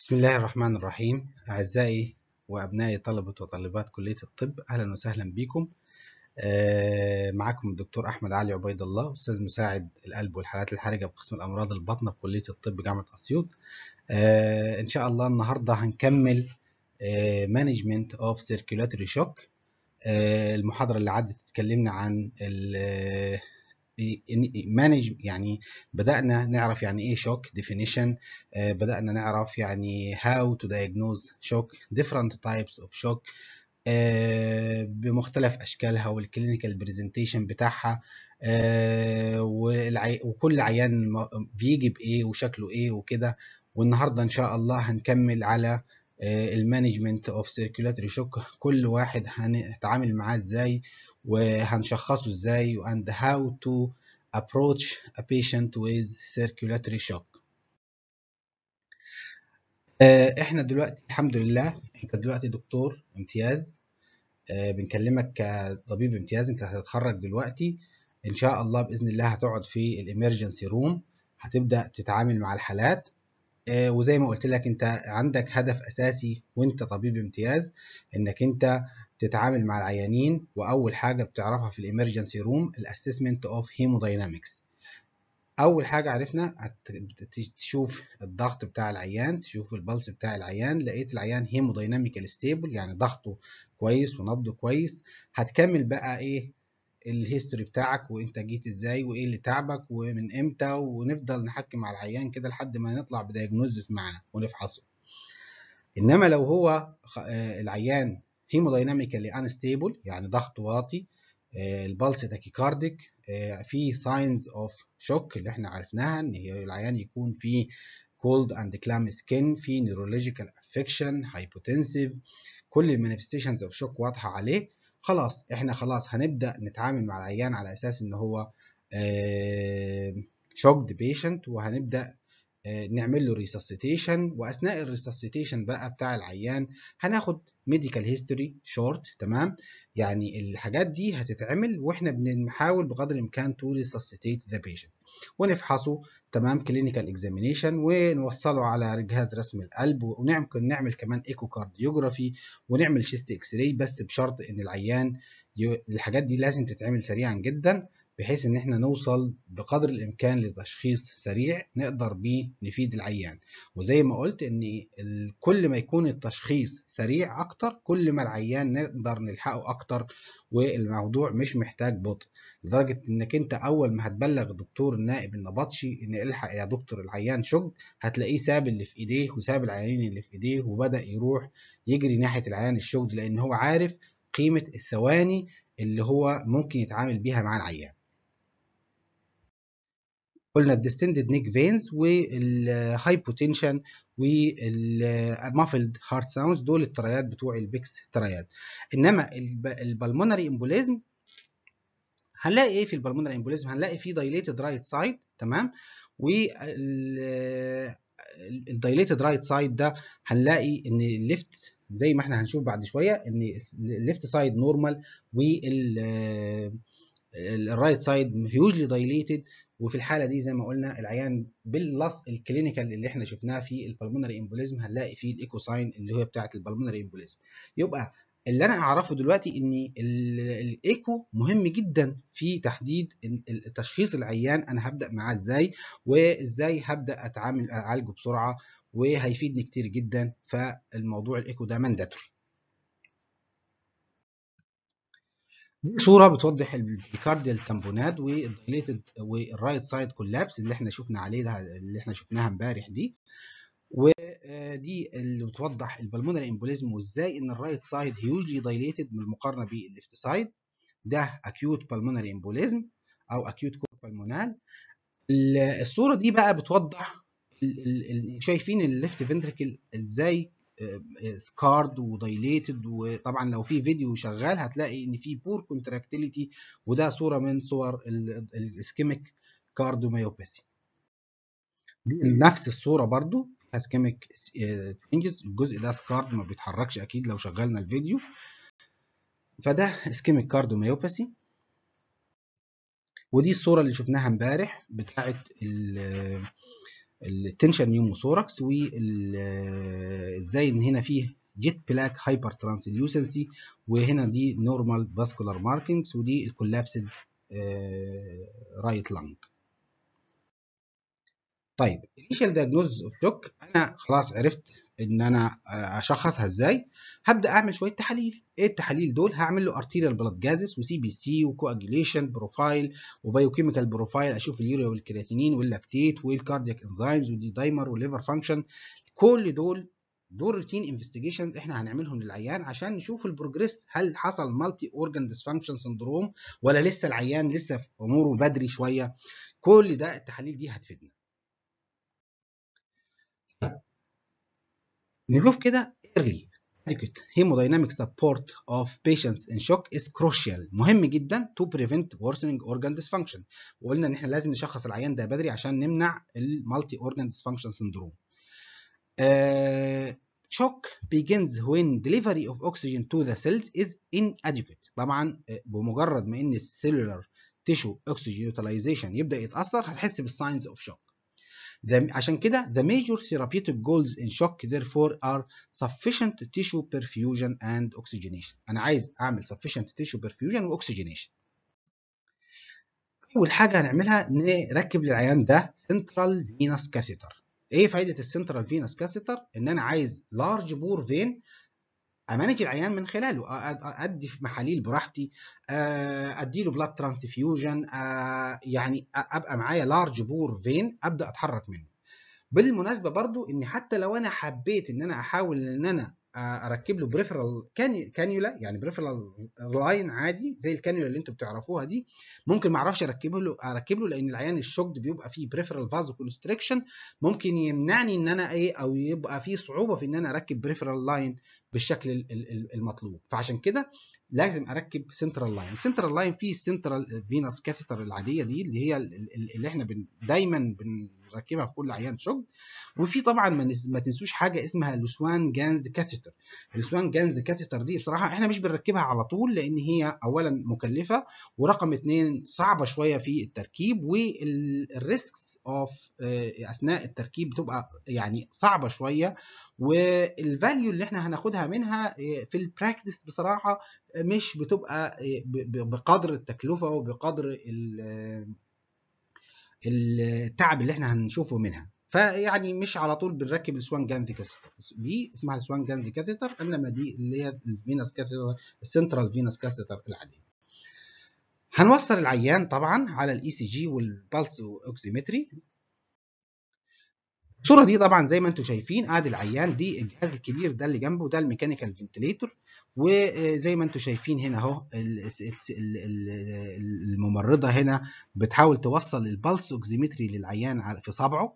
بسم الله الرحمن الرحيم أعزائي وأبنائي طلبة وطالبات كلية الطب أهلا وسهلا بكم آه، معكم الدكتور أحمد علي عبيد الله أستاذ مساعد القلب والحالات الحرجة بقسم الأمراض البطنة بكلية الطب جامعة أسيوط آه، إن شاء الله النهاردة هنكمل مانجمنت أوف سيركيولاتوري شوك المحاضرة اللي عدت اتكلمنا عن مانج يعني بدأنا نعرف يعني ايه شوك ديفينيشن آه، بدأنا نعرف يعني هاو تو دايجنوز شوك ديفرنت تايبس اوف شوك بمختلف اشكالها والكلينيكال برزنتيشن بتاعها آه، وكل عيان بيجي بايه وشكله ايه وكده والنهارده ان شاء الله هنكمل على المانجمنت اوف سيركيولاتري شوك كل واحد هنتعامل معاه ازاي وهنشخصه ازاي and how to approach a patient with circulatory shock آه، احنا دلوقتي الحمد لله انت دلوقتي دكتور امتياز آه، بنكلمك كطبيب امتياز انت هتتخرج دلوقتي ان شاء الله باذن الله هتقعد في الامرجنسي روم هتبدا تتعامل مع الحالات آه، وزي ما قلت لك انت عندك هدف اساسي وانت طبيب امتياز انك انت تتعامل مع العيانين واول حاجه بتعرفها في الامرجنسي روم الاسسمنت اوف هيمودايناميكس اول حاجه عرفنا تشوف الضغط بتاع العيان تشوف البلس بتاع العيان لقيت العيان هيمودايناميكال ستيبل يعني ضغطه كويس ونبضه كويس هتكمل بقى ايه الهيستوري بتاعك وانت جيت ازاي وايه اللي تعبك ومن امتى ونفضل نحكي مع العيان كده لحد ما نطلع بدايجنوزس معاه ونفحصه انما لو هو آه، العيان هيمودايناميكالي انستيبل يعني ضغط واطي آه، البلس تاكيكارديك آه، في ساينز اوف شوك اللي احنا عرفناها ان العيان يكون في كولد اند كلام سكن في نيورولوجيكال افكشن هايبوتنسيف كل المانيفستيشنز اوف شوك واضحه عليه خلاص احنا خلاص هنبدا نتعامل مع العيان على اساس ان هو شوكد آه، بيشنت وهنبدا آه، نعمل له ريسسيتيشن واثناء الريسسيتيشن بقى بتاع العيان هناخد ميديكال هيستوري شورت تمام يعني الحاجات دي هتتعمل واحنا بنحاول بقدر الامكان تو ريسسيتيت ذا بيشنت ونفحصه تمام كلينيكال اكزامينشن ونوصله على جهاز رسم القلب ونعمل نعمل كمان ايكو كارديوجرافي ونعمل شيست اكس راي بس بشرط ان العيان الحاجات دي لازم تتعمل سريعا جدا بحيث ان احنا نوصل بقدر الامكان لتشخيص سريع نقدر بيه نفيد العيان وزي ما قلت ان كل ما يكون التشخيص سريع اكتر كل ما العيان نقدر نلحقه اكتر والموضوع مش محتاج بطء لدرجة انك انت اول ما هتبلغ دكتور النائب النبطشي ان الحق يا دكتور العيان شج هتلاقيه ساب اللي في ايديه وساب العيانين اللي في ايديه وبدأ يروح يجري ناحية العيان الشج لان هو عارف قيمة الثواني اللي هو ممكن يتعامل بيها مع العيان قلنا الديستندد نيك فينز والهاي بوتنشن والمافلد هارت ساوندز دول التريات بتوع البيكس تريات انما البلمونري امبوليزم هنلاقي ايه في البلمونري امبوليزم هنلاقي فيه دايليتد رايت سايد تمام والدايليتد رايت سايد ده هنلاقي ان الليفت زي ما احنا هنشوف بعد شويه ان الليفت سايد نورمال وال الرايت سايد هيوجلي دايليتد وفي الحاله دي زي ما قلنا العيان باللص الكلينيكال اللي احنا شفناه في البلمونري امبوليزم هنلاقي فيه الايكو ساين اللي هي بتاعه البلمونري امبوليزم يبقى اللي انا اعرفه دلوقتي ان الايكو مهم جدا في تحديد تشخيص العيان انا هبدا معاه ازاي وازاي هبدا اتعامل اعالجه بسرعه وهيفيدني كتير جدا فالموضوع الايكو ده مانداتوري صوره بتوضح الكارديال تامبوناد والدايليتد والرايت سايد كولابس اللي احنا شفنا عليه اللي احنا شفناها امبارح دي ودي آه، اللي بتوضح البلمونري امبوليزم وازاي ان الرايت سايد هيوجلي دايليتد بالمقارنه بالليفت سايد ده اكيوت بلمونري امبوليزم او اكيوت كور الصوره دي بقى بتوضح شايفين الليفت فنتركل ازاي سكارد ودايليتد وطبعا لو في فيديو شغال هتلاقي ان في بور كونتراكتيليتي وده صوره من صور الاسكيميك كاردوميوباثي نفس الصوره برضو اسكيميك تشينجز الجزء ده سكارد ما بيتحركش اكيد لو شغلنا الفيديو فده اسكيميك كاردوميوباثي ودي الصوره اللي شفناها امبارح بتاعه التنشن نيوموثوركس وازاي ان هنا فيه جيت بلاك هايبر ترانسليوسنسي وهنا دي نورمال فاسكولار ماركينجز ودي الكولابسد رايت لانج طيب initial diagnosis of توك انا خلاص عرفت ان انا آه، اشخصها ازاي هبدا اعمل شويه تحاليل ايه التحاليل دول هعمل له ارتيريال بلاد جازس وسي بي سي وكواجيليشن بروفايل وبايوكيميكال بروفايل اشوف اليوريا والكرياتينين واللاكتيت والكاردياك انزيمز والدي دايمر والليفر فانكشن كل دول دول روتين انفستيجيشن احنا هنعملهم للعيان عشان نشوف البروجريس هل حصل مالتي اورجان ديسفانكشن سندروم ولا لسه العيان لسه في اموره بدري شويه كل ده التحاليل دي هتفيدنا نشوف كده ايرلي adequate hemodynamic support of patients in shock is crucial مهم جدا to prevent worsening organ dysfunction وقلنا ان احنا لازم نشخص العيان ده بدري عشان نمنع المالتي organ dysfunction syndrome آه shock begins when delivery of oxygen to the cells is inadequate طبعا بمجرد ما ان السيلولار tissue oxygen utilization يبدا يتاثر هتحس بالsigns of shock the, عشان كده the major therapeutic goals in shock therefore are sufficient tissue perfusion and oxygenation انا عايز اعمل sufficient tissue perfusion واكسجينيشن اول حاجه هنعملها نركب للعيان ده central venous catheter ايه فايده السنترال فينس كاثيتر ان انا عايز لارج بور فين امانج العيان من خلاله ادي في محاليل براحتي ادي له بلاد ترانسفيوجن يعني ابقى معايا لارج بور فين ابدا اتحرك منه بالمناسبه برضو ان حتى لو انا حبيت ان انا احاول ان انا اركب له بريفرال كانيولا يعني بريفرال لاين عادي زي الكانيولا اللي انتم بتعرفوها دي ممكن ما اعرفش اركبه له اركب له لان العيان الشوكد بيبقى فيه بريفرال فازو كونستريكشن ممكن يمنعني ان انا ايه او يبقى فيه صعوبه في ان انا اركب بريفرال لاين بالشكل المطلوب فعشان كده لازم اركب سنترال لاين السنترال لاين فيه السنترال فينس كاثيتر العاديه دي اللي هي اللي احنا دايما متركبه في كل عيان شغل وفي طبعا ما تنسوش حاجه اسمها السوان جانز كاثيتر السوان جانز كاثيتر دي بصراحه احنا مش بنركبها على طول لان هي اولا مكلفه ورقم اتنين صعبه شويه في التركيب والريسكس اوف آه، اثناء التركيب بتبقى يعني صعبه شويه والفاليو اللي احنا هناخدها منها آه، في البراكتس بصراحه مش بتبقى آه، بقدر التكلفه وبقدر التعب اللي احنا هنشوفه منها فيعني مش على طول بنركب السوان جانزي كاثيتر دي اسمها السوان جانزي كاثيتر انما دي اللي هي الفينس كاثيتر السنترال فينس كاثيتر العاديه هنوصل العيان طبعا على الاي سي جي والبالس اوكسيمتري الصوره دي طبعا زي ما انتم شايفين قاعد العيان دي الجهاز الكبير ده اللي جنبه ده الميكانيكال فنتليتور وزي ما انتم شايفين هنا اهو الممرضه هنا بتحاول توصل البلس اوكسيمتري للعيان في صبعه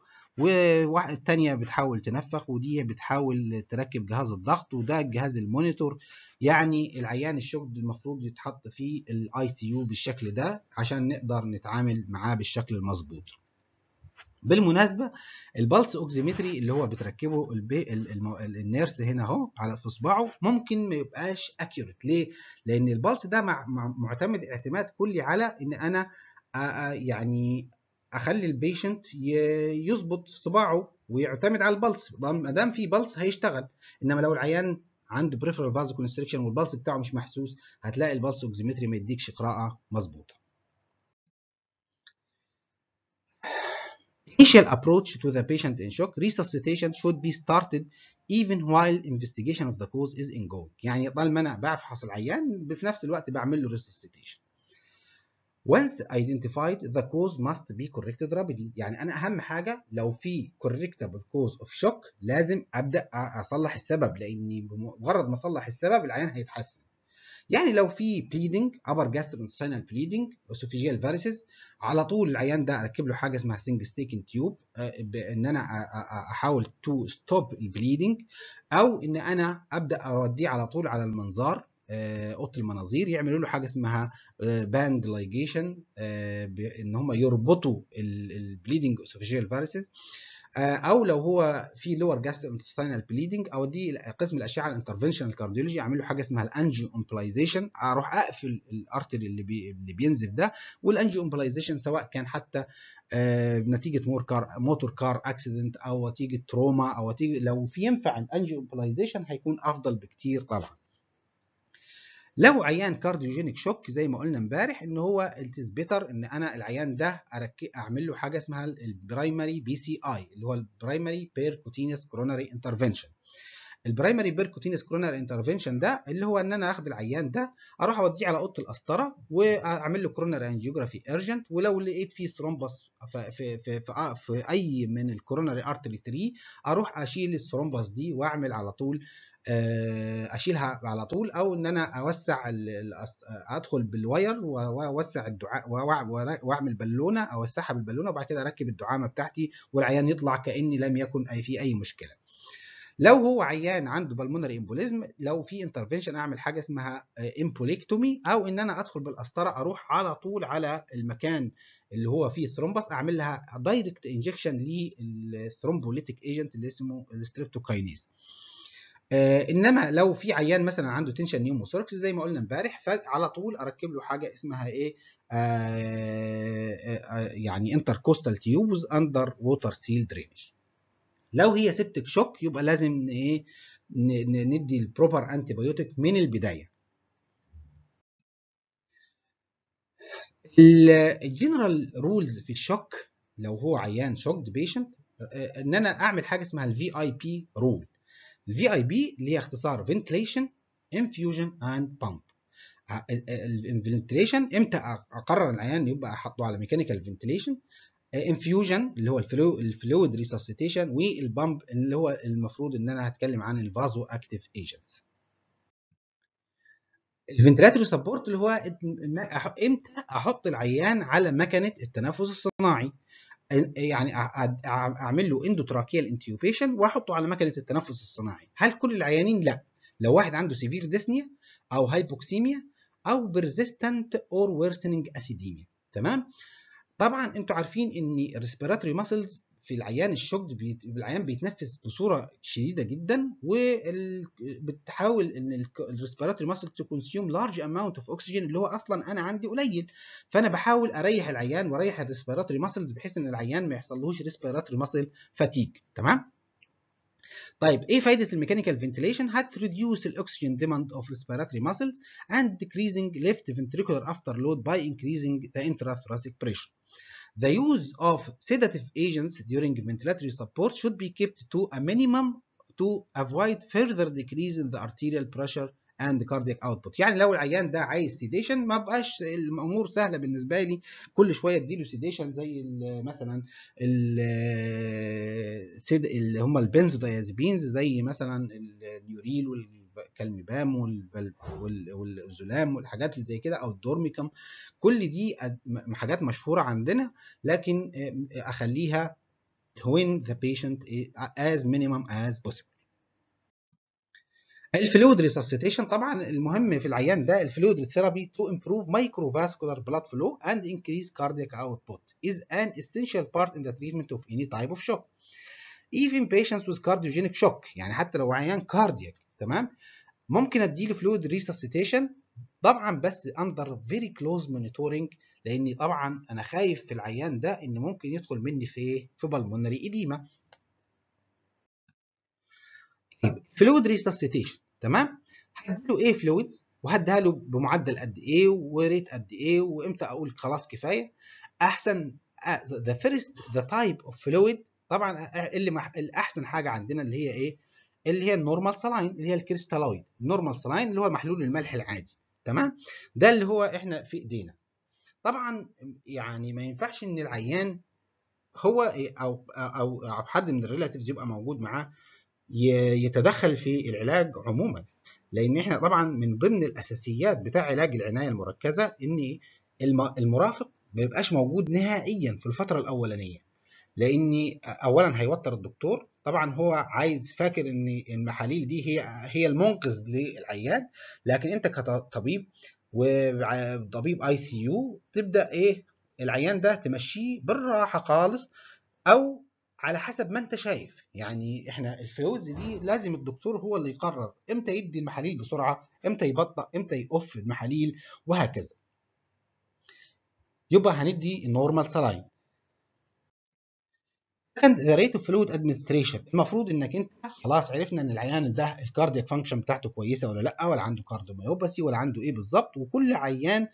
تانية بتحاول تنفخ ودي بتحاول تركب جهاز الضغط وده الجهاز المونيتور يعني العيان الشغل المفروض يتحط في الاي سي يو بالشكل ده عشان نقدر نتعامل معاه بالشكل المظبوط بالمناسبه البلس اوكسيمتري اللي هو بتركبه البي ال النيرس هنا اهو على في صباعه ممكن ما يبقاش اكيوريت ليه؟ لان البلس ده مع... مع... معتمد اعتماد كلي على ان انا يعني اخلي البيشنت يظبط صباعه ويعتمد على البلس ما دام في بلس هيشتغل انما لو العيان عنده بريفرال فاز كونستريكشن والبلس بتاعه مش محسوس هتلاقي البلس اوكسيمتري ما يديكش قراءه مظبوطه Initial approach to the patient in shock resuscitation should be started even while investigation of the cause is ongoing يعني طالما انا بفحص العيان في نفس الوقت بعمل له resuscitation Once identified the cause must be corrected rapidly يعني انا اهم حاجه لو في correctable cause of shock لازم ابدا اصلح السبب لاني بمجرد ما اصلح السبب العيان هيتحسن يعني لو في بليدنج ابر جاستروساينال بليدنج اسوفيجيال فارسز على طول العيان ده اركب له حاجه اسمها سنج ستيكن تيوب بان انا احاول تو ستوب البليدنج او ان انا ابدا اوديه على طول على المنظار آه، اوضه المناظير يعملوا له حاجه اسمها آه، آه، باند لايجيشن ان هم يربطوا البليدنج اسوفيجيال فاريسز آه، او لو هو في لور انتستينال بليدنج او دي قسم الاشعه الانترفنشنال كارديولوجي اعمل له حاجه اسمها الانجيو امبلايزيشن اروح اقفل الارتري اللي بي اللي بينزف ده والانجيو امبلايزيشن سواء كان حتى آه، نتيجه مور كار موتور كار اكسيدنت او نتيجه تروما او نتيجه لو في ينفع الانجيو امبلايزيشن هيكون افضل بكتير طبعا لو عيان كارديوجينيك شوك زي ما قلنا امبارح ان هو التزبيتر ان انا العيان ده اعمل له حاجه اسمها البرايمري بي سي اي اللي هو البرايمري بيركوتينيس كورونري انترفنشن البرايمري بيركوتينس كورونر انترفينشن ده اللي هو ان انا اخد العيان ده اروح اوديه على اوضه القسطره واعمل له كورونر انجيوجرافي ارجنت ولو لقيت فيه ثرومبس في في في, في, في اي من الكورونري ارتري تري اروح اشيل الثرومبس دي واعمل على طول آه، اشيلها على طول او ان انا اوسع ادخل بالواير واوسع الدعاء واعمل بالونه اوسعها بالبالونه وبعد كده اركب الدعامه بتاعتي والعيان يطلع كاني لم يكن اي في اي مشكله لو هو عيان عنده بالمونري امبوليزم لو في انترفنشن اعمل حاجه اسمها امبوليكتومي آه، او ان انا ادخل بالقسطره اروح على طول على المكان اللي هو فيه الثرومبس اعمل لها دايركت انجكشن للثرومبوليتيك ايجنت اللي اسمه الستريبتوكاينيز آه انما لو في عيان مثلا عنده تنشن نيوموثوركس زي ما قلنا امبارح فعلى طول اركب له حاجه اسمها ايه آه آه, آه، يعني انتركوستال تيوبز اندر ووتر سيل درينج لو هي سبتك شوك يبقى لازم ايه ندي البروبر انتي بايوتيك من البدايه الجنرال رولز في الشوك لو هو عيان شوكد بيشنت آه، آه، ان انا اعمل حاجه اسمها الفي اي بي رول الفي اي بي اللي هي اختصار فنتليشن انفيوجن اند بامب الفنتليشن امتى اقرر العيان يبقى احطه على ميكانيكال فنتليشن انفيوجن اللي هو الفلو الفلويد ريسسيتيشن والبامب اللي هو المفروض ان انا هتكلم عن الفازو اكتيف ايجنتس الفنتراتوري سبورت اللي هو امتى احط العيان على مكنه التنفس الصناعي يعني اعمل له اندوتراكيال انتيوبيشن واحطه على مكنه التنفس الصناعي هل كل العيانين لا لو واحد عنده سيفير ديسنيا او هايبوكسيميا او بيرزيستنت اور ورسنينج اسيديميا تمام طبعا انتوا عارفين ان الريسبيراتوري ماسلز في العيان الشوكد بيت... العيان بيتنفس بصوره شديده جدا وبتحاول ان الريسبيراتوري ماسل تو كونسيوم لارج اماونت اوف اوكسجين اللي هو اصلا انا عندي قليل فانا بحاول اريح العيان واريح الريسبيراتوري ماسلز بحيث ان العيان ما يحصلهوش ريسبيراتوري ماسل فاتيج تمام طيب ايه فايده الميكانيكال فنتيليشن ريديوس الاكسجين ديماند اوف ريسبيراتوري ماسلز اند ليفت left افتر لود باي انكريزنج ذا intrathoracic بريشر The use of sedative agents during ventilatory support should be kept to a minimum to avoid further decrease in the arterial pressure and cardiac output يعني لو العيان ده عايز سيديشن ما بقاش الامور سهله بالنسبه لي كل شويه اديله سيديشن زي مثلا ال اللي هم البنزوديازبينز زي مثلا النيوريل وال كالمبام والزلام والحاجات اللي زي كده او الدورميكم كل دي حاجات مشهوره عندنا لكن اخليها when the patient as minimum as possible الفلويد ريسسيتيشن طبعا المهم في العيان ده الفلويد ثيرابي تو امبروف مايكروفاسكولار بلاد فلو اند انكريز كاردياك اوتبوت is an essential part in the treatment of any type of shock even patients with cardiogenic shock يعني حتى لو عيان كاردياك تمام ممكن اديله فلويد ريسسيتيشن طبعا بس اندر فيري كلوز مونيتورنج لاني طبعا انا خايف في العيان ده ان ممكن يدخل مني في ايه في بالمونري ايديما فلويد ريسسيتيشن تمام هديله ايه فلويد وهديها له بمعدل قد ايه وريت قد ايه وامتى اقول خلاص كفايه احسن ذا فيرست ذا تايب اوف فلويد طبعا اللي احسن حاجه عندنا اللي هي ايه اللي هي النورمال سلاين اللي هي الكريستالاين النورمال سلاين اللي هو محلول الملح العادي تمام ده اللي هو احنا في ايدينا طبعا يعني ما ينفعش ان العيان هو او او او حد من الريلاتيفز يبقى موجود معاه يتدخل في العلاج عموما لان احنا طبعا من ضمن الاساسيات بتاع علاج العنايه المركزه ان المرافق ما يبقاش موجود نهائيا في الفتره الاولانيه لاني اولا هيوتر الدكتور طبعا هو عايز فاكر ان المحاليل دي هي هي المنقذ للعيان لكن انت كطبيب وطبيب اي سي يو تبدا ايه العيان ده تمشيه بالراحه خالص او على حسب ما انت شايف يعني احنا الفيوز دي لازم الدكتور هو اللي يقرر امتى يدي المحاليل بسرعه امتى يبطئ امتى يقف المحاليل وهكذا يبقى هندي النورمال سلاين سكند اوف فلويد ادمنستريشن المفروض انك انت خلاص عرفنا ان العيان ده الكاردياك فانكشن بتاعته كويسه ولا لا ولا عنده كاردوميوباسي ولا عنده ايه بالظبط وكل عيان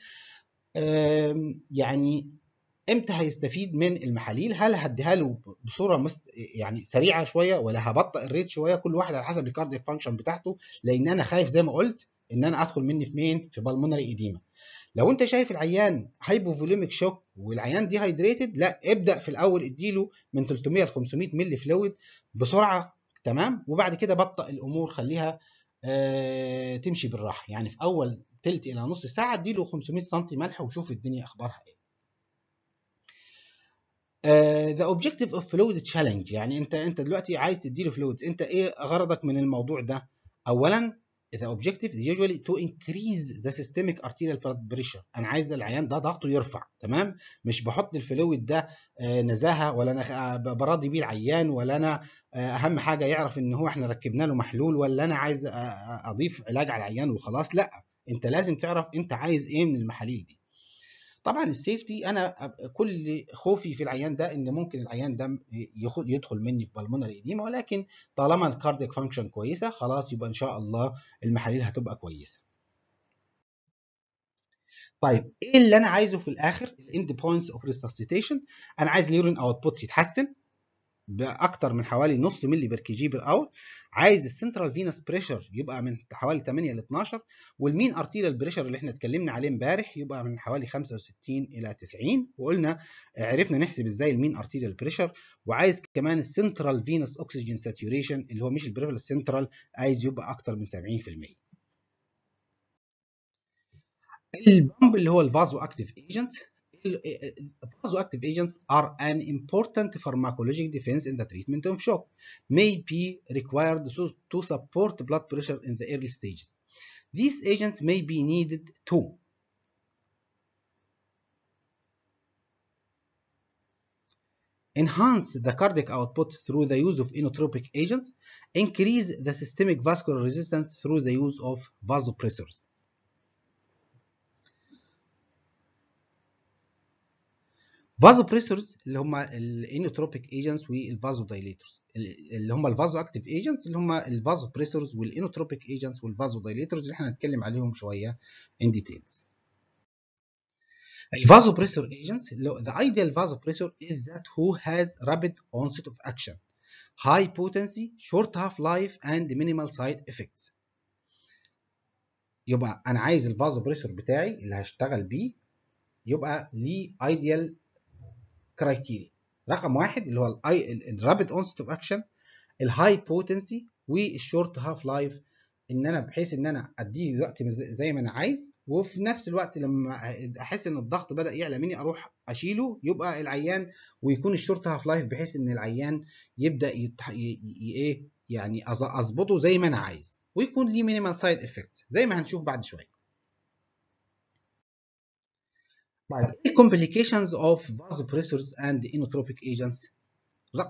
يعني امتى هيستفيد من المحاليل هل هديها له بصوره مست... يعني سريعه شويه ولا هبطئ الريت شويه كل واحد على حسب الكاردياك فانكشن بتاعته لان انا خايف زي ما قلت ان انا ادخل مني في مين في بالمونري ايديما لو انت شايف العيان هايبوفوليميك شوك والعيان دي هيدريتد لا ابدا في الاول اديله من 300 ل 500 مللي فلويد بسرعه تمام وبعد كده بطئ الامور خليها آه تمشي بالراحه يعني في اول تلت الى نص ساعه اديله 500 سم ملح وشوف الدنيا اخبارها ايه ذا اوبجيكتيف اوف فلويد تشالنج يعني انت انت دلوقتي عايز تديله فلويدز انت ايه غرضك من الموضوع ده اولا The objective is usually to increase the systemic arterial blood pressure انا عايز العيان ده ضغطه يرفع تمام مش بحط الفلويد ده آه، نزاهه ولا انا آه، براضي بيه العيان ولا انا آه، اهم حاجه يعرف ان هو احنا ركبنا له محلول ولا انا عايز اضيف علاج على العيان وخلاص لا انت لازم تعرف انت عايز ايه من المحاليل دي طبعا السيفتي انا كل خوفي في العيان ده ان ممكن العيان ده يدخل مني في بالمونري ايديما ولكن طالما الكارديك فانكشن كويسه خلاص يبقى ان شاء الله المحاليل هتبقى كويسه طيب ايه اللي انا عايزه في الاخر الاند بوينتس اوف ريسسيتيشن انا عايز اليورين اوتبوت يتحسن باكتر من حوالي نص ملي بر كي جي بر عايز السنترال فينس بريشر يبقى من حوالي 8 ل 12 والمين ارتيريال بريشر اللي احنا اتكلمنا عليه امبارح يبقى من حوالي 65 الى 90 وقلنا عرفنا نحسب ازاي المين ارتيريال بريشر وعايز كمان السنترال فينس اوكسجين ساتيوريشن اللي هو مش البريفال السنترال عايز يبقى اكتر من 70% البامب اللي هو الفازو اكتيف ايجنت vasoactive uh, uh, uh, agents are an important pharmacologic defense in the treatment of shock, may be required to support blood pressure in the early stages. These agents may be needed to enhance the cardiac output through the use of inotropic agents, increase the systemic vascular resistance through the use of vasopressors. فازو بريسورز اللي هم الانوتروبيك ايجنتس والفازو دايليترز اللي هم الفازو اكتيف ايجنتس اللي هم الفازو بريسورز والانوتروبيك ايجنتس والفازو دايليترز اللي احنا هنتكلم عليهم شويه ان ديتيلز الفازو الفازوبريسور agents the ideal vasopressor is that who has rapid onset اوف اكشن هاي بوتنسي شورت هاف لايف اند مينيمال سايد افكتس يبقى انا عايز الفازو الفازوبريسور بتاعي اللي هشتغل بيه يبقى ليه ايديال كرايتيريا رقم واحد اللي هو الرابيد اونست اوف اكشن الهاي بوتنسي والشورت هاف لايف ان انا بحيث ان انا اديه وقت زي ما انا عايز وفي نفس الوقت لما احس ان الضغط بدا يعلى مني اروح اشيله يبقى العيان ويكون الشورت هاف لايف بحيث ان العيان يبدا ايه يعني اظبطه زي ما انا عايز ويكون ليه مينيمال سايد افكتس زي ما هنشوف بعد شويه طيب ايه complications of vasopressors and انوتروبيك agents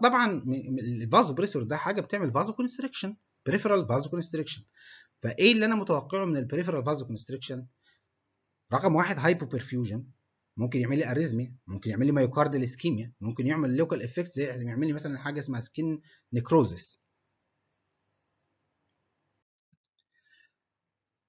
طبعا الفازوبريسور ده حاجه بتعمل فازو كونستريكشن بريفرال فازو كونستريكشن فايه اللي انا متوقعه من البريفرال فازو كونستريكشن رقم واحد هايبو بيرفيوجن ممكن يعمل لي اريزميا ممكن يعمل لي مايوكاردال اسكيميا ممكن يعمل لوكال افكت زي يعمل لي مثلا حاجه اسمها سكين نيكروزس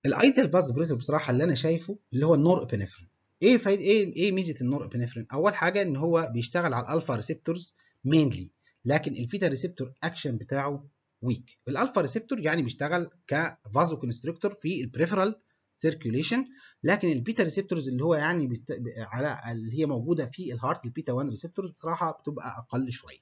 الايدل فازوبريسور بصراحه اللي انا شايفه اللي هو النور ابنفرين ايه فايده ايه ايه ميزه النورابينفرين اول حاجه ان هو بيشتغل على الالفا ريسبتورز مينلي لكن البيتا ريسبتور اكشن بتاعه ويك الالفا ريسبتور يعني بيشتغل كفازو كونستريكتور في البريفرال سيركيوليشن لكن البيتا ريسبتورز اللي هو يعني بيست... على اللي هي موجوده في الهارت البيتا 1 ريسبتورز بصراحه بتبقى اقل شويه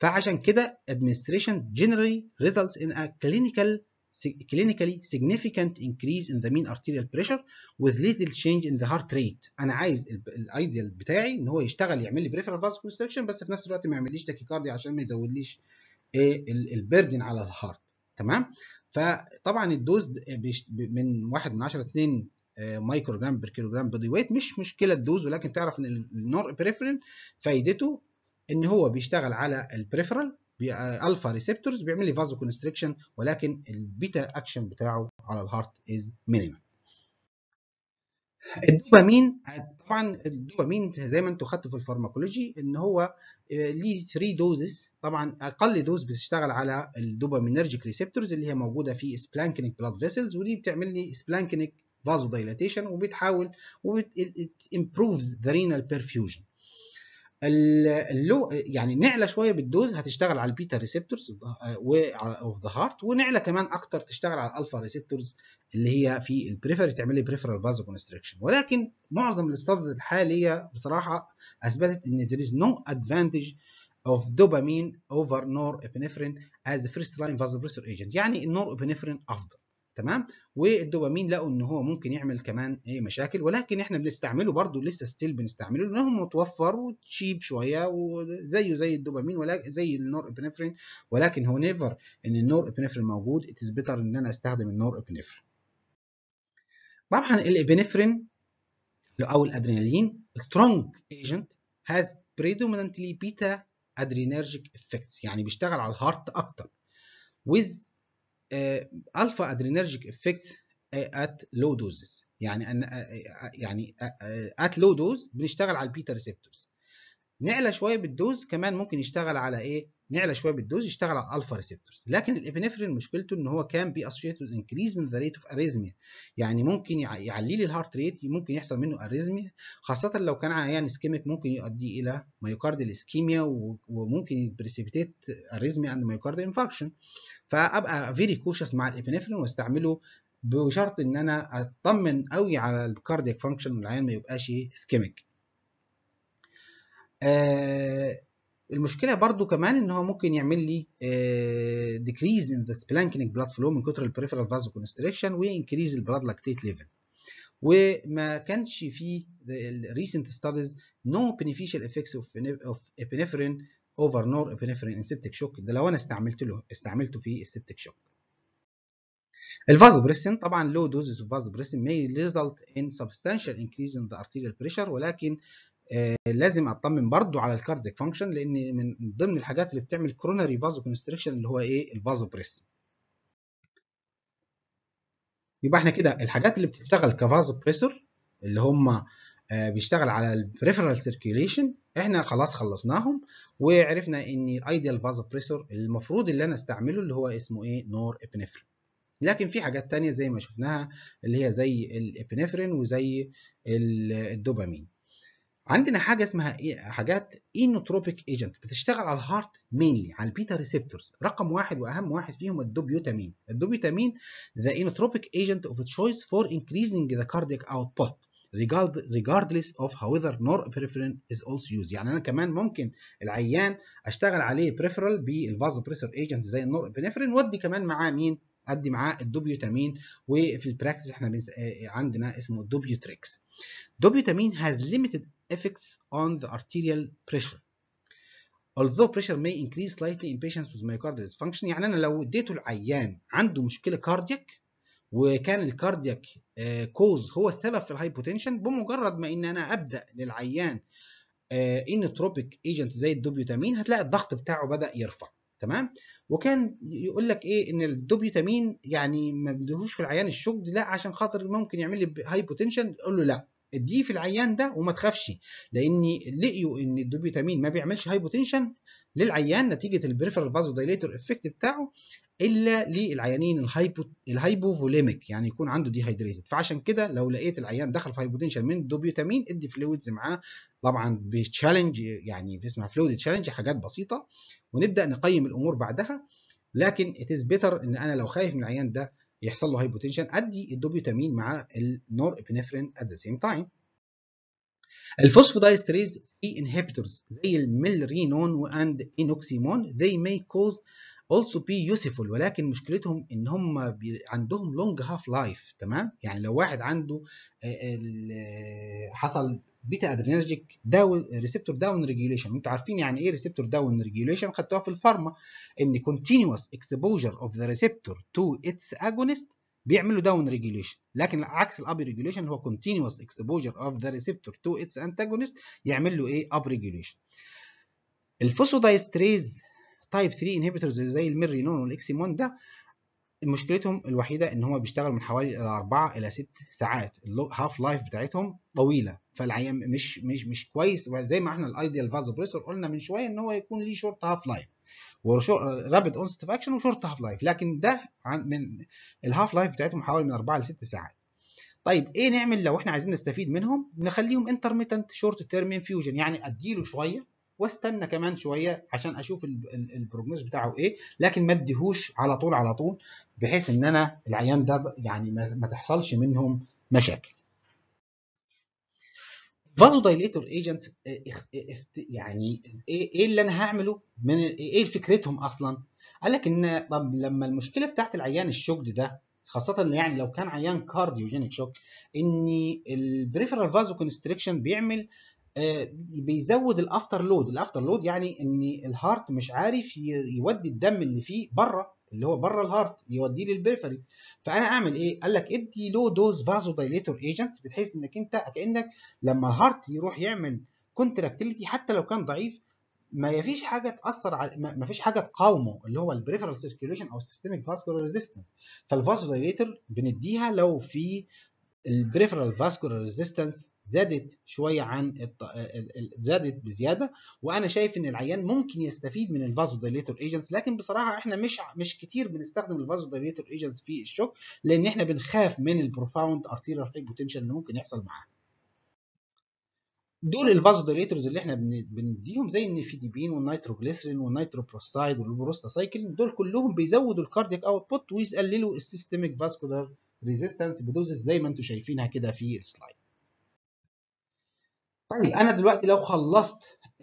فعشان كده ادمنستريشن جنرالي ريزلتس ان ا كلينيكال clinically significant increase in the mean arterial pressure with little change in the heart rate انا عايز الايديال بتاعي ان هو يشتغل يعمل لي peripheral vascular constriction بس في نفس الوقت ما يعمليش تاكيكارديا عشان ما يزودليش إيه، البردن على الهارت تمام فطبعا الدوز من 1 من 10 2 مايكرو جرام بير كيلو جرام بودي ويت مش مشكله الدوز ولكن تعرف ان النور بريفرين فايدته ان هو بيشتغل على البريفرال الفا ريسبتورز بيعمل لي فازو كونستريكشن ولكن البيتا اكشن بتاعه على الهارت از مينيمال الدوبامين طبعا الدوبامين زي ما انتم خدتوا في الفارماكولوجي ان هو آه، ليه 3 دوزز طبعا اقل دوز بتشتغل على الدوبامينرجيك ريسبتورز اللي هي موجوده في سبلانكينج بلاد فيسلز ودي بتعمل لي سبلانكينج فازو دايلاتيشن وبتحاول وبت امبروفز ذا رينال بيرفيوجن اللو يعني نعلى شويه بالدوز هتشتغل على البيتا ريسبتورز اوف ذا هارت ونعلى كمان اكتر تشتغل على الالفا ريسبتورز اللي هي في البريفري تعمل لي بريفرال فازو كونستريكشن ولكن معظم الاستادز الحاليه بصراحه اثبتت ان there is no advantage اوف dopamine over norepinephrine as فيرست لاين فازو vasopressor ايجنت يعني النور ابنفرين افضل تمام والدوبامين لقوا ان هو ممكن يعمل كمان ايه مشاكل ولكن احنا بنستعمله برضه لسه ستيل بنستعمله لانه متوفر وتشيب شويه وزيه زي الدوبامين ولا زي النور ابنفرين ولكن هو نيفر ان النور ابنفرين موجود اتس بيتر ان انا استخدم النور ابنفرين طبعا الابنفرين او الادرينالين سترونج ايجنت هاز predominantly بيتا ادرينرجيك افكتس يعني بيشتغل على الهارت اكتر with الفا ادرينرجيك افكتس ات لو دوزز يعني ان آه، آه، يعني ات لو دوز بنشتغل على البيتا ريسبتورز نعلى شويه بالدوز كمان ممكن يشتغل على ايه نعلى شويه بالدوز يشتغل على الفا ريسبتورز لكن الابنفرين مشكلته ان هو كان بي اسوشيتد انكريز ان ذا ريت اوف اريزميا يعني ممكن يعلي لي الهارت ريت ممكن يحصل منه اريزميا خاصه لو كان عيان اسكيميك ممكن يؤدي الى مايوكارديال اسكيميا وممكن يبريسيبيتيت اريزميا اند مايوكارديال انفاركشن فابقى فيري كوشس مع الابنفرين واستعمله بشرط ان انا اطمن قوي على الكاردياك فانكشن والعيان ما يبقاش اسكيميك آه المشكله برضو كمان ان هو ممكن يعمل لي ديكريز ان ذا سبلانكينج بلاد فلو من كتر البريفيرال فازو كونستريكشن وانكريز البلاد لاكتيت ليفل وما كانش في الريسنت ستاديز نو بينيفيشال افكتس اوف ابينفرين اوفر نور ابنفرين انسبتك شوك ده لو انا استعملت له استعملته في السبتك شوك الفازوبريسين طبعا low doses of vasopressin may result in substantial increase in the arterial pressure ولكن آه لازم اطمن برضو على الكارديك فانكشن لان من ضمن الحاجات اللي بتعمل كورونري فازو كونستريكشن اللي هو ايه الفازوبريسين يبقى احنا كده الحاجات اللي بتشتغل كفازوبريسور اللي هم آه بيشتغل على البريفرال سيركيليشن احنا خلاص خلصناهم وعرفنا ان ايديال فازوبريسور المفروض اللي انا استعمله اللي هو اسمه ايه نور ابنفرين لكن في حاجات تانية زي ما شفناها اللي هي زي الابنفرين وزي الدوبامين عندنا حاجه اسمها إيه حاجات اينوتروبيك ايجنت بتشتغل على الهارت مينلي على البيتا ريسبتورز رقم واحد واهم واحد فيهم الدوبيوتامين الدوبيوتامين ذا اينوتروبيك ايجنت اوف تشويس فور انكريزنج ذا كاردياك اوتبوت regardless of however norepinephrine is also used يعني انا كمان ممكن العيان اشتغل عليه peripheral بريسر ايجنت زي النورابينفرين وادي كمان معاه مين ادي معاه الدوبيوتامين وفي البراكتس احنا آه، آه، عندنا اسمه دوبيوتريكس دوبيوتامين has limited effects on the arterial pressure although pressure may increase slightly in patients with myocardial dysfunction يعني انا لو اديته العيان عنده مشكله كاردياك وكان الكاردياك آه، كوز هو السبب في الهايبوتنشن بمجرد ما ان انا ابدا للعيان تروبيك آه، ايجنت زي الدوبيوتامين هتلاقي الضغط بتاعه بدا يرفع تمام وكان يقول لك ايه ان الدوبيوتامين يعني ما بدهوش في العيان الشوك لا عشان خاطر ممكن يعمل لي هايبوتنشن يقول له لا اديه في العيان ده وما تخافش لان لقيوا ان الدوبيوتامين ما بيعملش هايبوتنشن للعيان نتيجه البريفرال بازو دايليتور افكت بتاعه الا للعيانين الهايبو الهايبوفوليميك يعني يكون عنده دي هايدريتد فعشان كده لو لقيت العيان دخل في هايبوتنشن من الدوبيوتامين ادي فلويدز معاه طبعا بتشالنج يعني اسمها فلويد تشالنج حاجات بسيطه ونبدا نقيم الامور بعدها لكن اتس بيتر ان انا لو خايف من العيان ده يحصل له هايبوتنشن ادي الدوبيوتامين مع النور ابنفرين ات ذا سيم تايم الفوسفودايستريز في انهبيتورز زي الميلرينون واند انوكسيمون they may cause also be useful ولكن مشكلتهم ان هم عندهم لونج هاف لايف تمام يعني لو واحد عنده آه، حصل بيتا ادرينرجيك داون ريسبتور داون ريجيوليشن انتوا عارفين يعني ايه ريسبتور داون ريجيوليشن خدتوها في الفارما ان continuous exposure of the receptor to its agonist بيعملوا داون ريجيوليشن لكن عكس الاب ريجيوليشن هو continuous exposure of the receptor to its antagonist يعمل له ايه اب ريجيوليشن الفوسودايستريز تايب 3 انهبيتورز زي الميرينون والاكسيمون ده مشكلتهم الوحيده ان هم بيشتغلوا من حوالي 4 الى 6 ساعات الهاف لايف بتاعتهم طويله فالعيان مش مش مش كويس وزي ما احنا الايديال فازوبريسور قلنا من شويه ان هو يكون ليه شورت هاف لايف ورابيد اونست اوف اكشن وشورت هاف لايف لكن ده من الهاف لايف بتاعتهم حوالي من 4 ل 6 ساعات طيب ايه نعمل لو احنا عايزين نستفيد منهم نخليهم انترميتنت شورت تيرم انفيوجن يعني اديله شويه واستنى كمان شويه عشان اشوف البروجنوز بتاعه ايه لكن ما اديهوش على طول على طول بحيث ان انا العيان ده يعني ما تحصلش منهم مشاكل فازودايليتور ايجنت آه، آه، يعني إيه،, ايه اللي انا هعمله من ايه فكرتهم اصلا قال لك ان طب لما المشكله بتاعت العيان الشوكد ده خاصة يعني لو كان عيان كارديوجينيك شوك ان البريفرال فازو كونستريكشن بيعمل آه، بيزود الافتر لود الافتر لود يعني ان الهارت مش عارف يودي الدم اللي فيه بره اللي هو بره الهارت يوديه للبريفري فانا اعمل ايه قال لك ادي لو دوز فازو دايليتور ايجنتس بحيث انك انت كانك لما الهارت يروح يعمل كونتراكتيليتي حتى لو كان ضعيف ما فيش حاجه تاثر على ما فيش حاجه تقاومه اللي هو البريفرال سيركيوليشن او السيستميك فاسكولار ريزيستنس فالفازو دايليتور بنديها لو في البريفرال فاسكولار ريزيستنس زادت شويه عن الط... زادت بزياده وانا شايف ان العيان ممكن يستفيد من الفازوديليتور ايجنتس لكن بصراحه احنا مش مش كتير بنستخدم الفازوديليتور ايجنتس في الشوك لان احنا بنخاف من البروفاوند ارتيريال بوتنشال اللي ممكن يحصل معاه دول الفازوديليتورز اللي احنا بنديهم زي النيفيديبين والنيتروجليسرين والنيتروبروسايد والبروستاسايكلين دول كلهم بيزودوا الكاردياك اوتبوت ويقللوا السيستميك فاسكولار ريزيستنس بدوزز زي ما انتم شايفينها كده في السلايد طيب انا دلوقتي لو خلصت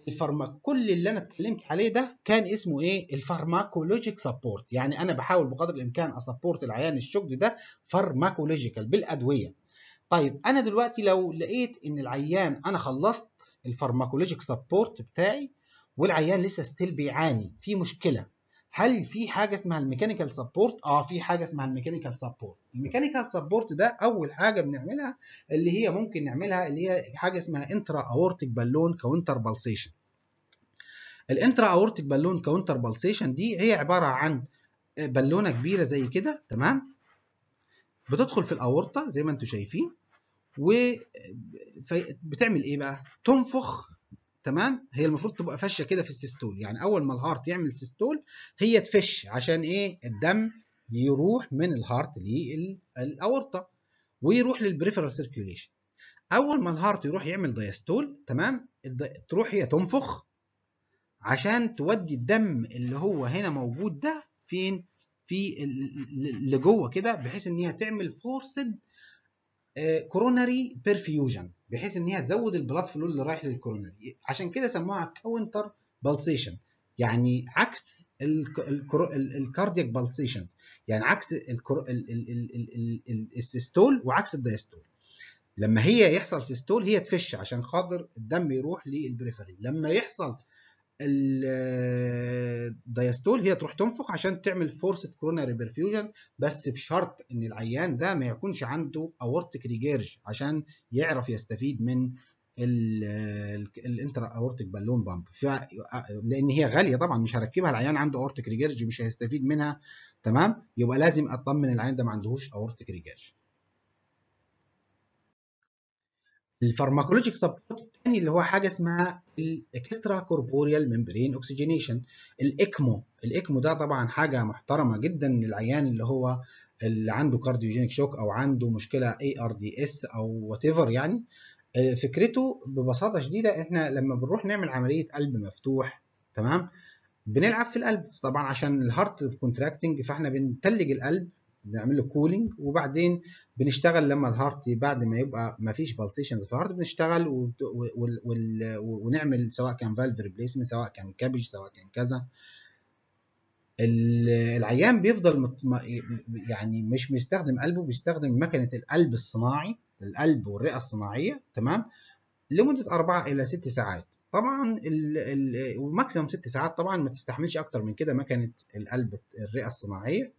الفارماك كل اللي انا اتكلمت عليه ده كان اسمه ايه الفارماكولوجيك سبورت يعني انا بحاول بقدر الامكان اسبورت العيان الشغل ده فارماكولوجيكال بالادويه طيب انا دلوقتي لو لقيت ان العيان انا خلصت الفارماكولوجيك سبورت بتاعي والعيان لسه ستيل بيعاني في مشكله هل في حاجه اسمها الميكانيكال سبورت اه في حاجه اسمها الميكانيكال سبورت الميكانيكال سبورت ده اول حاجه بنعملها اللي هي ممكن نعملها اللي هي حاجه اسمها انترا اورتيك بالون كاونتر بالسيشن الانترا اورتيك بالون كاونتر بالسيشن دي هي عباره عن بالونه كبيره زي كده تمام بتدخل في الاورطه زي ما انتم شايفين وبتعمل ايه بقى تنفخ تمام هي المفروض تبقى فشه كده في السيستول يعني اول ما الهارت يعمل سيستول هي تفش عشان ايه الدم يروح من الهارت للاورطه ويروح للبريفرال سيركيوليشن اول ما الهارت يروح يعمل دايستول تمام تروح هي تنفخ عشان تودي الدم اللي هو هنا موجود ده فين في لجوه كده بحيث ان هي تعمل فورسد كوروناري بيرفيوجن بحيث ان هي تزود البلاد فلو اللي رايح للكورونري عشان كده سموها كاونتر بالسيشن يعني عكس الكاردياك بالسيشنز يعني عكس السيستول وعكس الدايستول لما هي يحصل سيستول هي تفش عشان خاطر الدم يروح للبريفري لما يحصل الدايستول هي تروح تنفق عشان تعمل فورس كورونري بيرفيوجن بس بشرط ان العيان ده ما يكونش عنده اورتيك ريجيرج عشان يعرف يستفيد من الانترا اورتيك بالون بامب لان هي غاليه طبعا مش هركبها العيان عنده اورتيك ريجيرج مش هيستفيد منها تمام يبقى لازم اطمن العيان ده ما عندهوش اورتيك ريجيرج الفارماكولوجيك سبورت الثاني اللي هو حاجه اسمها الاكسترا كوربوريال ممبرين اوكسجينيشن الاكمو الاكمو ده طبعا حاجه محترمه جدا للعيان اللي هو اللي عنده كارديوجينيك شوك او عنده مشكله اي ار دي اس او وات ايفر يعني آه، فكرته ببساطه شديده احنا لما بنروح نعمل عمليه قلب مفتوح تمام بنلعب في القلب طبعا عشان الهارت كونتراكتنج فاحنا بنتلج القلب بنعمل له كولينج وبعدين بنشتغل لما الهارت بعد ما يبقى ما فيش بالسيشنز في الهارت بنشتغل ونعمل سواء كان فالف ريبليسمنت سواء كان كابج سواء كان كذا العيان بيفضل يعني مش بيستخدم قلبه بيستخدم مكنه القلب الصناعي القلب والرئه الصناعيه تمام لمده 4 الى 6 ساعات طبعا وماكسيموم 6 ساعات طبعا ما تستحملش اكتر من كده مكنه القلب الرئه الصناعيه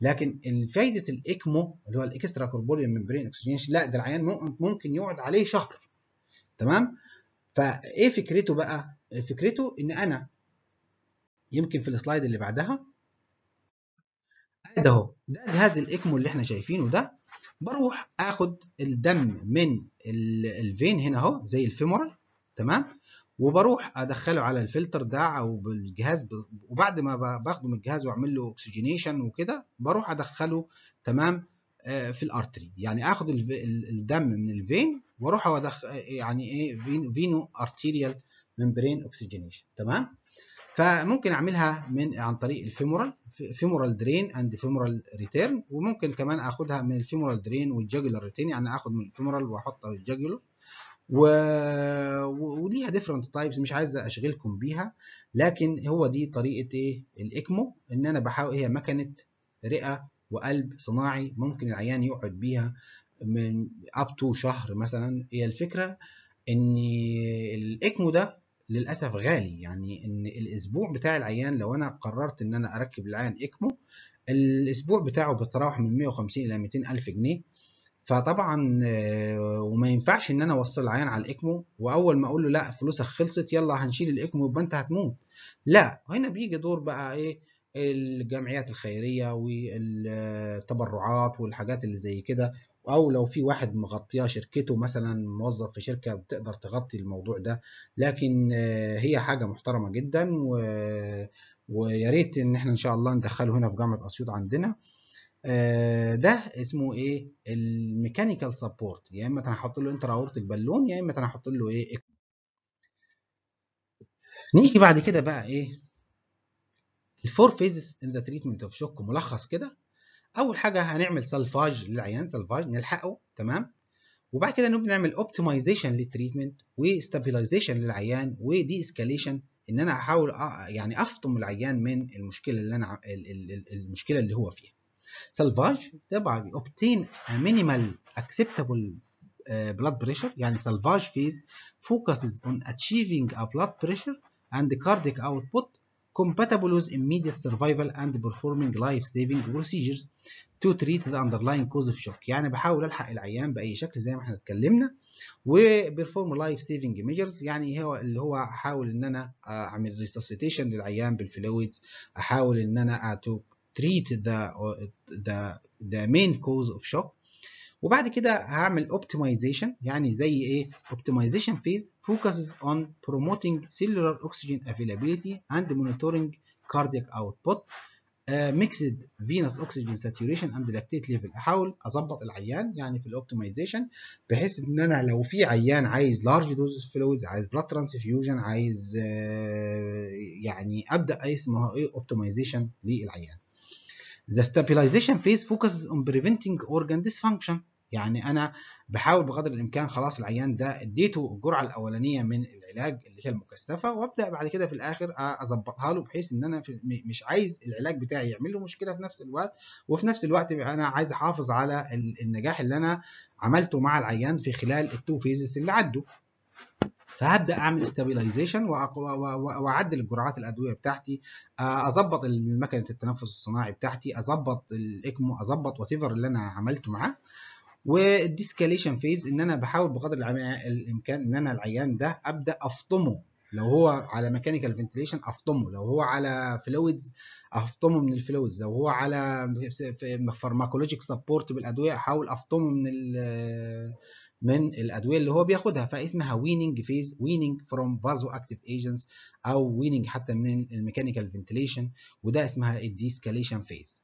لكن فايده الاكمو اللي هو الاكسترا كوربوريوم ممبرين اكسجينيشن لا ده العيان ممكن يقعد عليه شهر تمام فايه فكرته بقى فكرته ان انا يمكن في السلايد اللي بعدها ده اهو ده جهاز الاكمو اللي احنا شايفينه ده بروح اخد الدم من الفين هنا اهو زي الفيمورال تمام وبروح ادخله على الفلتر ده او بالجهاز ب... وبعد ما باخده من الجهاز واعمل له اكسجينيشن وكده بروح ادخله تمام آه، في الارتري يعني اخد الدم من الفين واروح أدخ... يعني ايه فينو ارتيريال ممبرين اوكسجينيشن تمام فممكن اعملها من عن طريق الفيمورال فيمورال درين اند فيمورال ريتيرن وممكن كمان اخدها من الفيمورال درين والجاجولار ريتيرن يعني اخد من الفيمورال واحطها في الجاجولار و... وليها ديفرنت تايبس مش عايز اشغلكم بيها لكن هو دي طريقه ايه الاكمو ان انا بحاول هي مكنه رئه وقلب صناعي ممكن العيان يقعد بيها من اب تو شهر مثلا هي الفكره ان الاكمو ده للاسف غالي يعني ان الاسبوع بتاع العيان لو انا قررت ان انا اركب العيان اكمو الاسبوع بتاعه بيتراوح من 150 الى 200 الف جنيه فطبعا آه، وما ينفعش ان انا اوصل العيان على الاكمو واول ما اقول له لا فلوسك خلصت يلا هنشيل الاكمو يبقى انت هتموت لا وهنا بيجي دور بقى ايه الجمعيات الخيريه والتبرعات والحاجات اللي زي كده او لو في واحد مغطيها شركته مثلا موظف في شركه بتقدر تغطي الموضوع ده لكن آه، هي حاجه محترمه جدا و ويا ريت ان احنا ان شاء الله ندخله هنا في جامعه اسيوط عندنا آه، ده اسمه ايه الميكانيكال سبورت يا اما انا هحط له انتر اورتك بالون يا اما انا هحط له ايه نيجي بعد كده بقى ايه الفور فيزز ان ذا تريتمنت اوف شوك ملخص كده اول حاجه هنعمل سلفاج للعيان سلفاج نلحقه تمام وبعد كده نبدا نعمل اوبتمايزيشن للتريتمنت وستابيلايزيشن للعيان ودي اسكاليشن ان انا احاول يعني افطم العيان من المشكله اللي انا المشكله اللي هو فيها سلفاج thereby obtain a minimal acceptable uh, blood pressure يعني سلفاج phase focuses on achieving a blood pressure and cardiac output compatible with immediate survival and performing life-saving procedures to treat the underlying cause of shock يعني بحاول الحق العيان باي شكل زي ما احنا اتكلمنا وبرفورم لايف سيفنج ميجرز يعني هو اللي هو احاول ان انا اعمل ريسسيتيشن للعيان بالفلويدز احاول ان انا تو treat the the the main cause of shock وبعد كده هعمل optimization يعني زي ايه optimization phase focuses on promoting cellular oxygen availability and monitoring cardiac output uh, mixed venous oxygen saturation and lactate level احاول اظبط العيان يعني في الoptimization بحيث ان انا لو في عيان عايز لارج دوز fluids عايز blood transfusion عايز uh, يعني ابدا اي اسمها ايه optimization للعيان The stabilization phase focuses on preventing organ dysfunction يعني انا بحاول بقدر الامكان خلاص العيان ده اديته الجرعه الاولانيه من العلاج اللي هي المكثفه وابدا بعد كده في الاخر اظبطها له بحيث ان انا مش عايز العلاج بتاعي يعمل له مشكله في نفس الوقت وفي نفس الوقت انا عايز احافظ على النجاح اللي انا عملته مع العيان في خلال التو فيزز اللي عدوا فهبدا اعمل استابيلايزيشن واعدل الجرعات الادويه بتاعتي آه، اظبط مكنه التنفس الصناعي بتاعتي اظبط الاكمو اظبط وات اللي انا عملته معاه والديسكاليشن فيز ان انا بحاول بقدر الامكان ان انا العيان ده ابدا افطمه لو هو على ميكانيكال فنتليشن افطمه لو هو على فلويدز افطمه من الفلويدز لو هو على فارماكولوجيك سبورت بالادويه احاول افطمه من من الادويه اللي هو بياخدها فاسمها ويننج فيز ويننج فروم فازو اكتيف ايجنتس او ويننج حتى من الميكانيكال فنتليشن وده اسمها الديسكاليشن فيز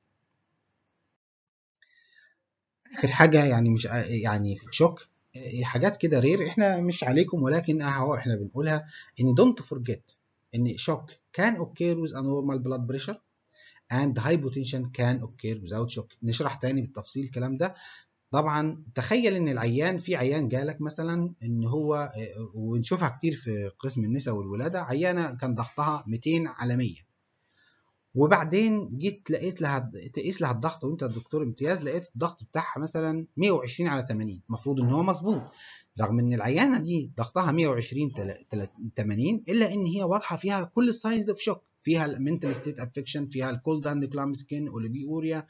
اخر حاجه يعني مش يعني شوك آه، حاجات كده رير احنا مش عليكم ولكن اهو احنا بنقولها ان دونت فورجيت ان شوك كان اوكير ويز انورمال بلاد بريشر and hypotension كان اوكير without شوك نشرح تاني بالتفصيل الكلام ده طبعا تخيل ان العيان في عيان جالك مثلا ان هو ونشوفها كتير في قسم النساء والولاده عيانه كان ضغطها 200 على 100 وبعدين جيت لقيت لها تقيس لها الضغط وانت دكتور امتياز لقيت الضغط بتاعها مثلا 120 على 80 المفروض ان هو آه. مظبوط رغم ان العيانه دي ضغطها 120 80 الا ان هي واضحه فيها كل الساينز اوف شوك فيها المنتال ستيت افكشن فيها الكولد اند كلام سكين اوليجيوريا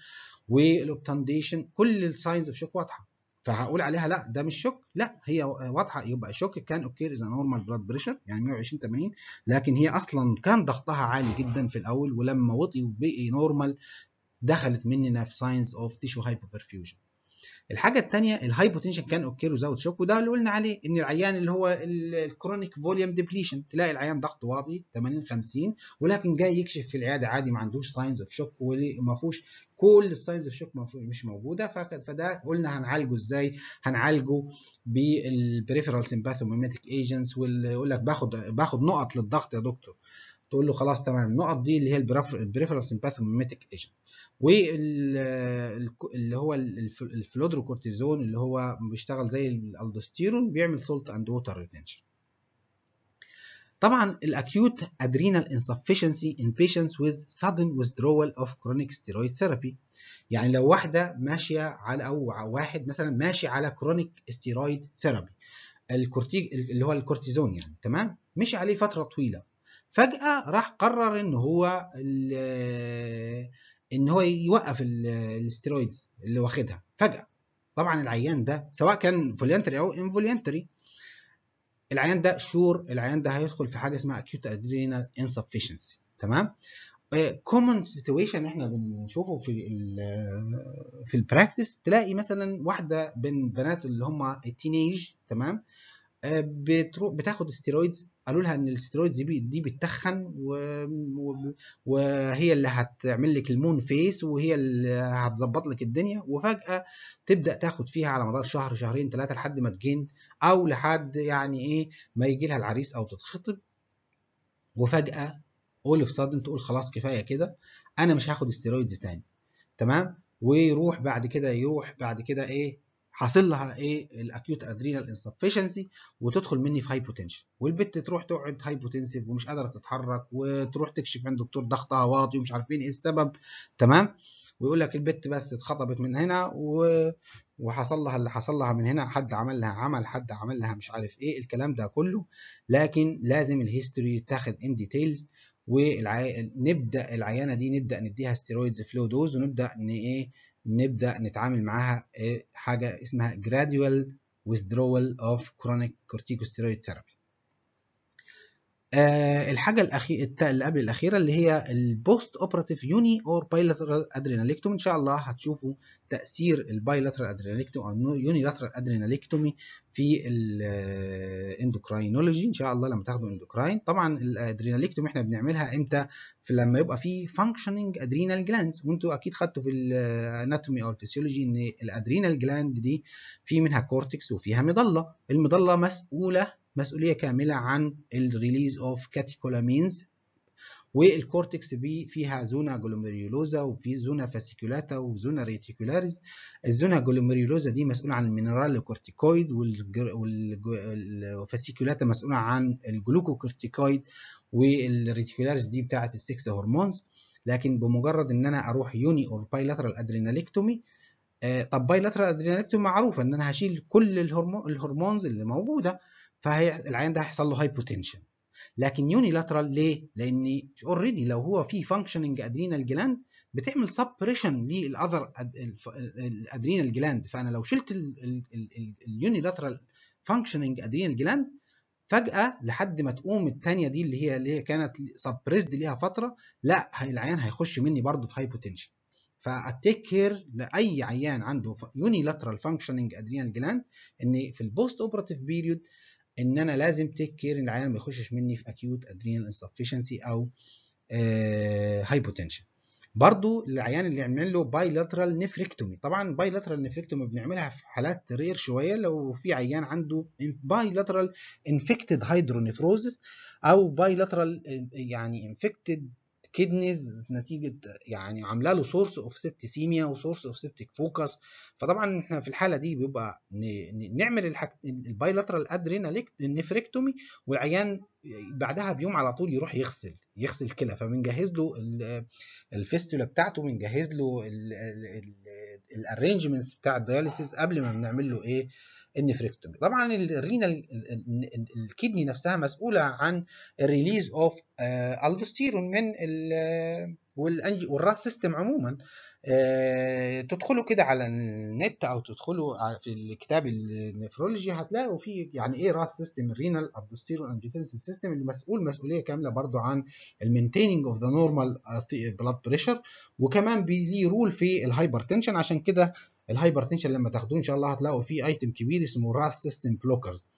والاوبتانديشن كل الساينز اوف شوك واضحه فهقول عليها لا ده مش شوك لا هي واضحه يبقى شوك كان اوكي از نورمال بلاد بريشر يعني 120 80 لكن هي اصلا كان ضغطها عالي جدا في الاول ولما وطي وبقي نورمال دخلت مننا في ساينز اوف تيشو بيرفيوجن الحاجه الثانيه بوتنشن كان اوكي وزود شوك وده اللي قلنا عليه ان العيان اللي هو الكرونيك فوليوم ديبليشن تلاقي العيان ضغط واطي 80 50 ولكن جاي يكشف في العياده عادي ما عندوش ساينز اوف شوك وما فيهوش كل الساينز اوف شوك مش موجوده فده قلنا هنعالجه ازاي هنعالجه بالبريفرال سمباثوميميتيك ايجنتس ويقول لك باخد باخد نقط للضغط يا دكتور تقول له خلاص تمام النقط دي اللي هي البريفرال سمباثوميميتيك ايجنت واللي هو الفلودروكورتيزون اللي هو بيشتغل زي الالدوستيرون بيعمل سولت اند ووتر ريتنشن طبعا الاكيوت ادرينال انسفشنسي in patients with sudden withdrawal of chronic steroid therapy يعني لو واحده ماشيه على او واحد مثلا ماشي على كرونيك ستيرويد ثيرابي الكورتيك اللي هو الكورتيزون يعني تمام مشي عليه فتره طويله فجاه راح قرر ان هو ان هو يوقف الاسترويدز اللي واخدها فجاه طبعا العيان ده سواء كان فوليانتري او انفوليانتري العيان ده شور العيان ده هيدخل في حاجه اسمها اكيوت ادرينال انسفشنسي تمام كومن آه، سيتويشن احنا بنشوفه في آه، في البراكتس تلاقي مثلا واحده بين بنات اللي هم التينيج تمام آه، بتاخد استيرويدز قالوا لها ان الاسترويدز دي بتتخن وهي اللي هتعمل لك المون فيس وهي اللي هتظبط لك الدنيا وفجاه تبدا تاخد فيها على مدار شهر شهرين ثلاثه لحد ما تجين او لحد يعني ايه ما يجي لها العريس او تتخطب وفجاه اول اوف صدم تقول خلاص كفايه كده انا مش هاخد استرويدز تاني تمام ويروح بعد كده يروح بعد كده ايه حاصل لها ايه الاكيوت ادرينال انسفشنسي وتدخل مني في هايبوتنشن والبت تروح تقعد هايبوتنسيف ومش قادره تتحرك وتروح تكشف عند دكتور ضغطها واطي ومش عارفين ايه السبب تمام ويقول لك البت بس اتخطبت من هنا و... وحصل لها اللي حصل لها من هنا حد عمل لها عمل حد عمل لها مش عارف ايه الكلام ده كله لكن لازم الهيستوري تاخد ان ديتيلز ونبدا العيانه دي نبدا نديها ستيرويدز فلو دوز ونبدا ان ايه نبدأ نتعامل معاها حاجة اسمها gradual withdrawal of chronic corticosteroid therapy آه الحاجه الاخيره اللي قبل الاخيره اللي هي البوست اوبراتيف يوني اور بايلاترال أدرينالكتوم ان شاء الله هتشوفوا تاثير البايلاترال أدرينالكتوم او يونيلاترال أدرينالكتومي في الاندوكراينولوجي آه، ان شاء الله لما تاخدوا اندوكراين طبعا الأدرينالكتوم احنا بنعملها امتى في لما يبقى في فانكشننج ادرينال جلاندز وانتوا اكيد خدتوا في الاناتومي او الفسيولوجي ان الادرينال جلاند دي في منها كورتكس وفيها مضله المضله مسؤوله مسؤولية كاملة عن الريليز اوف كاتيكولامينز والكورتكس بي فيها زونا جلوميريولوزا وفي زونا فاسيكولاتا وزونا ريتيكولاريز الزونا جلوميريولوزا دي مسؤولة عن المينرال كورتيكويد والفاسيكولاتا مسؤولة عن الجلوكوكورتيكويد والريتيكولاريز دي بتاعت السكس هرمونز لكن بمجرد ان انا اروح يوني اور بايلاترال ادرينالكتومي طب بايلاترال ادرينالكتومي معروفه ان انا هشيل كل الهرمون الهرمونز اللي موجوده فهي العيان ده هيحصل له هايبوتنشن لكن يونيلاترال ليه؟ لان اوريدي لو هو في فانكشننج ادرينال جلاند بتعمل سبريشن للاذر الادرينال جلاند فانا لو شلت اليونيلاترال فانكشننج ادرينال جلاند فجاه لحد ما تقوم الثانيه دي اللي هي اللي هي كانت سبريسد ليها فتره لا العيان هيخش مني برضه في هايبوتنشن فاتيك كير لاي عيان عنده يونيلاترال فانكشننج ادرينال جلاند ان في البوست اوبراتيف بيريود ان انا لازم تيك كير ان العيان ما يخشش مني في اكيوت ادرينال انسفشنسي او هايبوتنشن آه، برضو العيان اللي عمل له لاترال نفركتومي طبعا لاترال نفركتومي بنعملها في حالات رير شويه لو في عيان عنده لاترال انفكتد هايدرونيفروزس او لاترال آه، يعني انفكتد كدنز نتيجه يعني عامله له سورس اوف سيبتيسيميا وسورس اوف سيبتيك فوكس فطبعا احنا في الحاله دي بيبقى نعمل البايلاترال ادريناليك النفركتومي والعيان بعدها بيوم على طول يروح يغسل يغسل كلى فبنجهز له الفيستولا بتاعته بنجهز له الارينجمنتس بتاع الدياليسيس قبل ما بنعمل له ايه النفريكتومي طبعا الرينال الكدني نفسها مسؤوله عن الريليز اوف آه، الدوستيرون من آه، والراس سيستم عموما آه، تدخلوا كده على النت او تدخلوا في الكتاب النفرولوجي هتلاقوا فيه يعني ايه راس سيستم الرينال الدوستيرون انجيتنسن سيستم اللي مسؤول مسؤوليه كامله برضو عن المينتيننج اوف ذا نورمال بلاد بريشر وكمان ليه رول في الهايبرتنشن عشان كده الهايبرتنشن لما تاخدوه ان شاء الله هتلاقوا فيه ايتم كبير اسمه راس سيستم بلوكرز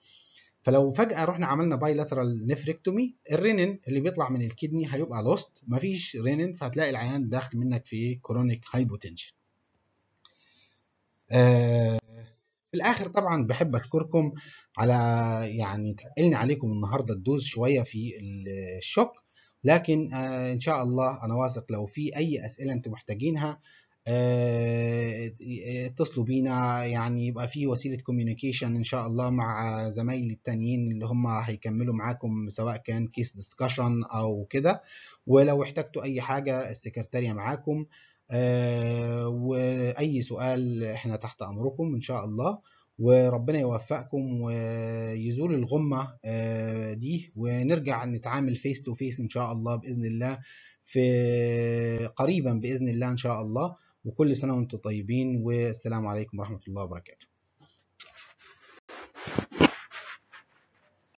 فلو فجاه رحنا عملنا لاترال نفريكتومي الرينين اللي بيطلع من الكدني هيبقى لوست مفيش رينين فهتلاقي العيان داخل منك في كرونيك هايبوتنشن آه، في الاخر طبعا بحب اشكركم على يعني تقلني عليكم النهارده الدوز شويه في الشوك لكن آه، ان شاء الله انا واثق لو في اي اسئله انتم محتاجينها آه، اتصلوا بينا يعني يبقى في وسيله كوميونيكيشن ان شاء الله مع زمايلي التانيين اللي هم هيكملوا معاكم سواء كان كيس ديسكشن او كده ولو احتجتوا اي حاجه السكرتاريه معاكم آه، واي سؤال احنا تحت امركم ان شاء الله وربنا يوفقكم ويزول الغمه آه، دي ونرجع نتعامل فيس تو فيس ان شاء الله باذن الله في قريبا باذن الله ان شاء الله وكل سنة وانتم طيبين والسلام عليكم ورحمة الله وبركاته